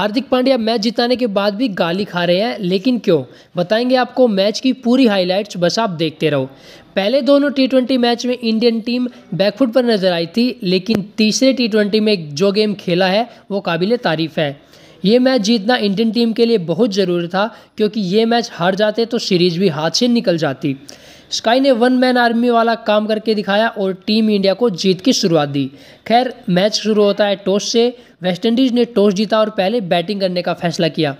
हार्दिक Pandya match जिताने के बाद भी गाली खा रहे हैं लेकिन क्यों बताएंगे आपको मैच की पूरी हाईलाइट्स बस आप देखते रहो पहले दोनों टी मैच में इंडियन टीम बैकफुट पर नजर आई थी लेकिन तीसरे टी में जो गेम खेला है वो काबिल तारीफ़ है ये मैच जीतना इंडियन टीम के लिए बहुत ज़रूरी था क्योंकि ये मैच हार जाते तो सीरीज भी हाथ से निकल जाती स्काई ने वन मैन आर्मी वाला काम करके दिखाया और टीम इंडिया को जीत की शुरुआत दी खैर मैच शुरू होता है टॉस से वेस्टइंडीज़ ने टॉस जीता और पहले बैटिंग करने का फैसला किया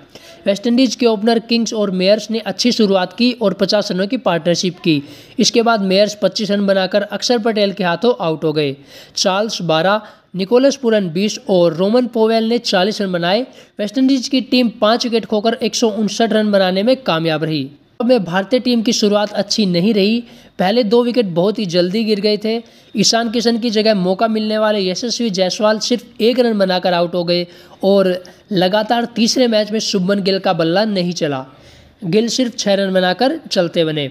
वेस्टइंडीज़ के ओपनर किंग्स और मेयर्स ने अच्छी शुरुआत की और 50 रनों की पार्टनरशिप की इसके बाद मेयर्स 25 रन बनाकर अक्षर पटेल के हाथों आउट हो गए चार्ल्स 12 निकोलस पुरन 20 और रोमन पोवेल ने 40 रन बनाए वेस्टइंडीज़ की टीम पाँच विकेट खोकर एक रन बनाने में कामयाब रही में भारतीय टीम की शुरुआत अच्छी नहीं रही पहले दो विकेट बहुत ही जल्दी गिर गए थे ईशान किशन की जगह मौका मिलने वाले यशस्वी जायसवाल सिर्फ एक रन बनाकर आउट हो गए और लगातार तीसरे मैच में शुभमन गिल का बल्ला नहीं चला गिल सिर्फ छः रन बनाकर चलते बने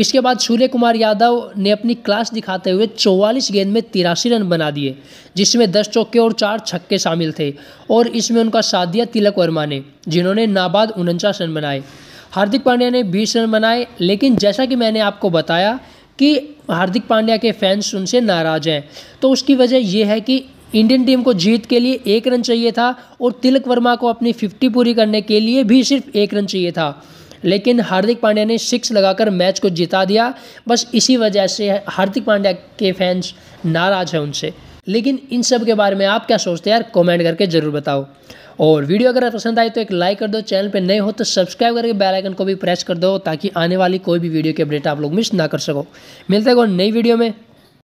इसके बाद सूर्य कुमार यादव ने अपनी क्लास दिखाते हुए 44 गेंद में तिरासी रन बना दिए जिसमें 10 चौके और चार छक्के शामिल थे और इसमें उनका साथ दिया तिलक वर्मा ने जिन्होंने नाबाद उनचास रन बनाए हार्दिक पांड्या ने बीस रन बनाए लेकिन जैसा कि मैंने आपको बताया कि हार्दिक पांड्या के फैंस उनसे नाराज़ हैं तो उसकी वजह यह है कि इंडियन टीम को जीत के लिए एक रन चाहिए था और तिलक वर्मा को अपनी फिफ्टी पूरी करने के लिए भी सिर्फ एक रन चाहिए था लेकिन हार्दिक पांड्या ने सिक्स लगाकर मैच को जिता दिया बस इसी वजह से हार्दिक पांड्या के फैंस नाराज़ हैं उनसे लेकिन इन सब के बारे में आप क्या सोचते हैं यार कमेंट करके ज़रूर बताओ और वीडियो अगर पसंद आए तो एक लाइक कर दो चैनल पर नए हो तो सब्सक्राइब करके आइकन को भी प्रेस कर दो ताकि आने वाली कोई भी वीडियो की अपडेट आप लोग मिस ना कर सको मिलते हैं नई वीडियो में